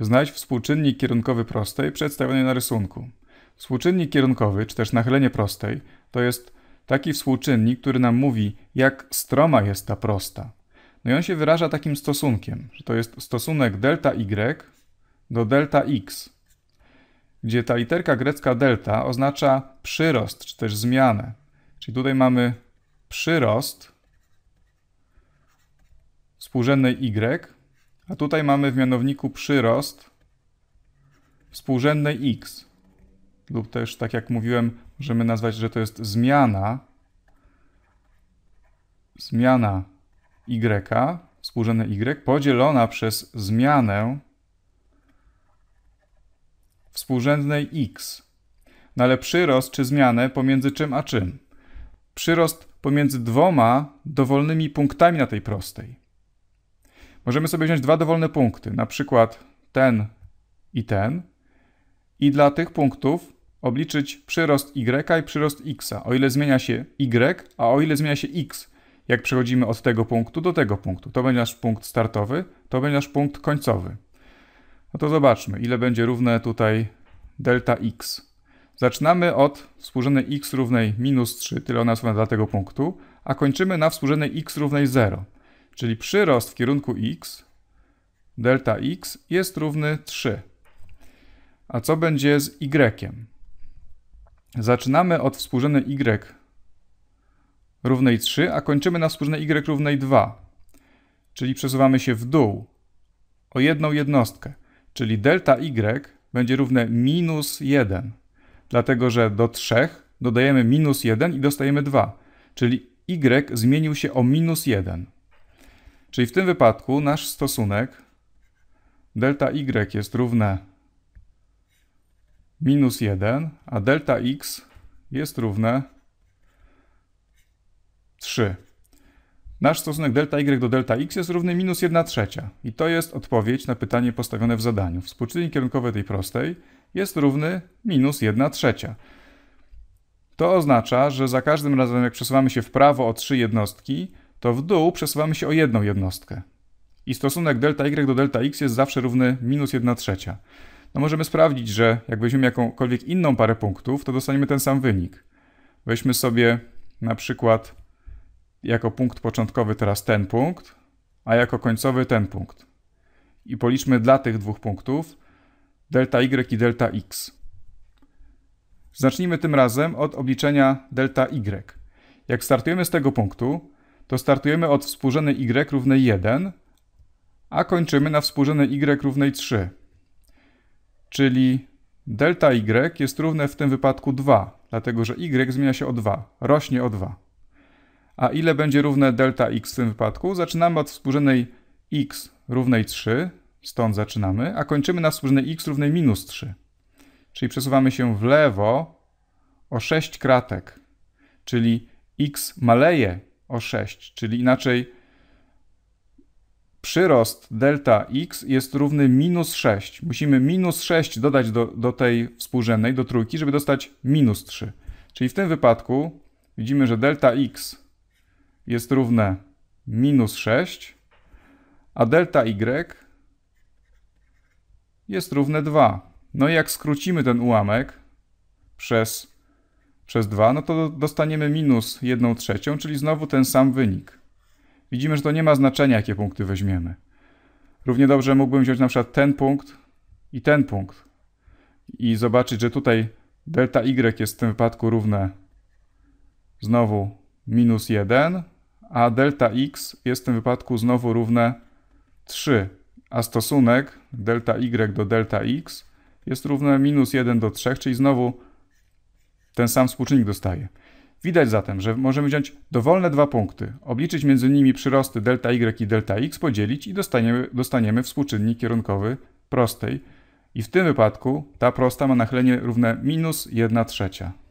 Znajdź współczynnik kierunkowy prostej przedstawionej na rysunku. Współczynnik kierunkowy, czy też nachylenie prostej, to jest taki współczynnik, który nam mówi, jak stroma jest ta prosta. No i on się wyraża takim stosunkiem, że to jest stosunek delta y do delta x, gdzie ta literka grecka delta oznacza przyrost, czy też zmianę. Czyli tutaj mamy przyrost współrzędnej y a tutaj mamy w mianowniku przyrost współrzędnej x. Lub też, tak jak mówiłem, możemy nazwać, że to jest zmiana zmiana y, współrzędne y, podzielona przez zmianę współrzędnej x. No ale przyrost czy zmianę pomiędzy czym a czym? Przyrost pomiędzy dwoma dowolnymi punktami na tej prostej możemy sobie wziąć dwa dowolne punkty, na przykład ten i ten, i dla tych punktów obliczyć przyrost y i przyrost x, o ile zmienia się y, a o ile zmienia się x, jak przechodzimy od tego punktu do tego punktu. To będzie nasz punkt startowy, to będzie nasz punkt końcowy. No to zobaczmy, ile będzie równe tutaj delta x. Zaczynamy od współrzędnej x równej minus 3, tyle ona jest dla tego punktu, a kończymy na współrzędnej x równej 0 czyli przyrost w kierunku x, delta x jest równy 3. A co będzie z y? Zaczynamy od współrzędnej y równej 3, a kończymy na współrzędnej y równej 2. Czyli przesuwamy się w dół o jedną jednostkę, czyli delta y będzie równe minus 1, dlatego że do 3 dodajemy minus 1 i dostajemy 2, czyli y zmienił się o minus 1. Czyli w tym wypadku nasz stosunek delta y jest równe minus 1, a delta x jest równe 3. Nasz stosunek delta y do delta x jest równy minus 1 trzecia. I to jest odpowiedź na pytanie postawione w zadaniu. Współczynnik kierunkowy tej prostej jest równy minus 1 trzecia. To oznacza, że za każdym razem jak przesuwamy się w prawo o 3 jednostki, to w dół przesuwamy się o jedną jednostkę. I stosunek delta y do delta x jest zawsze równy minus 1 trzecia. No możemy sprawdzić, że jak weźmiemy jakąkolwiek inną parę punktów, to dostaniemy ten sam wynik. Weźmy sobie na przykład jako punkt początkowy teraz ten punkt, a jako końcowy ten punkt. I policzmy dla tych dwóch punktów delta y i delta x. Zacznijmy tym razem od obliczenia delta y. Jak startujemy z tego punktu, to startujemy od współrzędnej y równej 1, a kończymy na współrzędnej y równej 3. Czyli delta y jest równe w tym wypadku 2, dlatego że y zmienia się o 2, rośnie o 2. A ile będzie równe delta x w tym wypadku? Zaczynamy od współrzędnej x równej 3, stąd zaczynamy, a kończymy na współrzędnej x równej minus 3. Czyli przesuwamy się w lewo o 6 kratek, czyli x maleje o 6, czyli inaczej przyrost delta x jest równy minus 6. Musimy minus 6 dodać do, do tej współrzędnej, do trójki, żeby dostać minus 3. Czyli w tym wypadku widzimy, że delta x jest równe minus 6, a delta y jest równe 2. No i jak skrócimy ten ułamek przez przez 2, no to dostaniemy minus 1 trzecią, czyli znowu ten sam wynik. Widzimy, że to nie ma znaczenia, jakie punkty weźmiemy. Równie dobrze mógłbym wziąć na przykład ten punkt i ten punkt i zobaczyć, że tutaj delta y jest w tym wypadku równe znowu minus 1, a delta x jest w tym wypadku znowu równe 3, a stosunek delta y do delta x jest równe minus 1 do 3, czyli znowu ten sam współczynnik dostaje. Widać zatem, że możemy wziąć dowolne dwa punkty, obliczyć między nimi przyrosty delta y i delta x, podzielić i dostaniemy, dostaniemy współczynnik kierunkowy prostej. I w tym wypadku ta prosta ma nachylenie równe minus 1 trzecia.